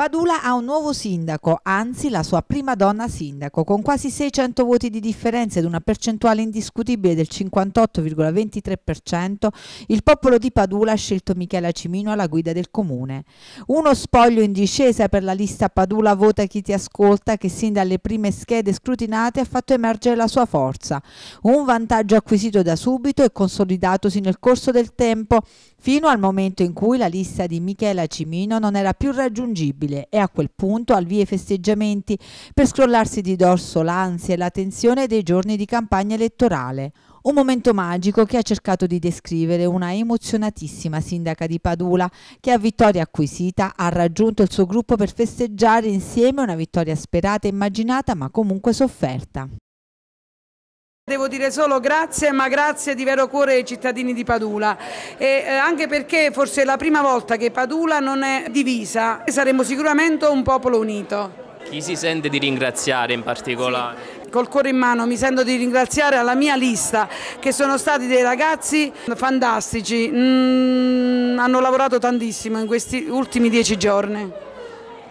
Padula ha un nuovo sindaco, anzi la sua prima donna sindaco, con quasi 600 voti di differenza ed una percentuale indiscutibile del 58,23%, il popolo di Padula ha scelto Michela Cimino alla guida del comune. Uno spoglio in discesa per la lista Padula Vota chi ti ascolta che sin dalle prime schede scrutinate ha fatto emergere la sua forza, un vantaggio acquisito da subito e consolidatosi nel corso del tempo, fino al momento in cui la lista di Michela Cimino non era più raggiungibile immobile e a quel punto al via i festeggiamenti per scrollarsi di dorso l'ansia e la tensione dei giorni di campagna elettorale. Un momento magico che ha cercato di descrivere una emozionatissima sindaca di Padula che a vittoria acquisita ha raggiunto il suo gruppo per festeggiare insieme una vittoria sperata e immaginata ma comunque sofferta. Devo dire solo grazie, ma grazie di vero cuore ai cittadini di Padula, e, eh, anche perché forse è la prima volta che Padula non è divisa saremo sicuramente un popolo unito. Chi si sente di ringraziare in particolare? Sì col cuore in mano mi sento di ringraziare alla mia lista che sono stati dei ragazzi fantastici, mm, hanno lavorato tantissimo in questi ultimi dieci giorni.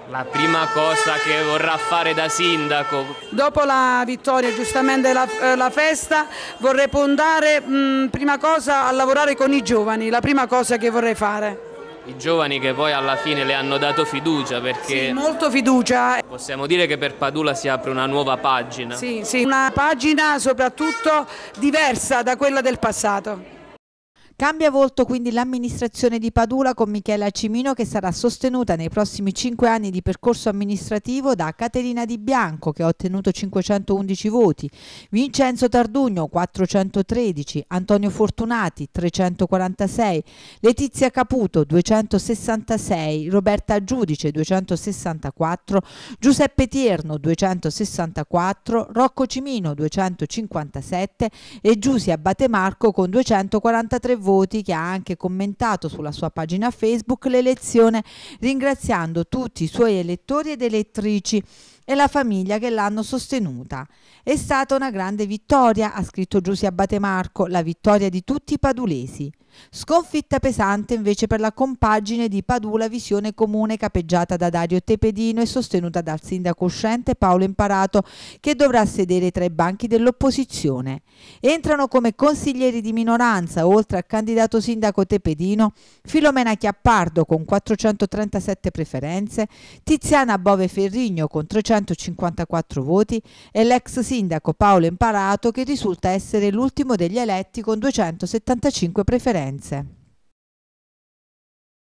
La prima cosa che vorrà fare da sindaco. Dopo la vittoria giustamente la, eh, la festa vorrei puntare mh, mm, prima cosa a lavorare con i giovani, la prima cosa che vorrei fare. I giovani che poi alla fine le hanno dato fiducia perché... Sì, molto fiducia. Possiamo dire che per Padula si apre una nuova pagina. Sì, sì, una pagina soprattutto diversa da quella del passato. Cambia volto quindi l'amministrazione di Padula con Michela Cimino che sarà sostenuta nei prossimi cinque anni di percorso amministrativo da Caterina Di Bianco che ha ottenuto 511 voti, Vincenzo Tardugno 413, Antonio Fortunati 346, Letizia Caputo 266, Roberta Giudice 264, Giuseppe Tierno 264, Rocco Cimino 257 e Giusia Batemarco con 243 voti voti che ha anche commentato sulla sua pagina Facebook l'elezione ringraziando tutti i suoi elettori ed elettrici e la famiglia che l'hanno sostenuta. È stata una grande vittoria, ha scritto Giussi Abate Marco, la vittoria di tutti i padulesi. Sconfitta pesante invece per la compagine di Padula Visione Comune capeggiata da Dario Tepedino e sostenuta dal sindaco uscente Paolo Imparato che dovrà sedere tra i banchi dell'opposizione. Entrano come consiglieri di minoranza, oltre al candidato sindaco Tepedino, Filomena Chiappardo con 437 preferenze, Tiziana Bove Ferrigno con 300 254 voti e l'ex sindaco Paolo Imparato che risulta essere l'ultimo degli eletti con 275 preferenze.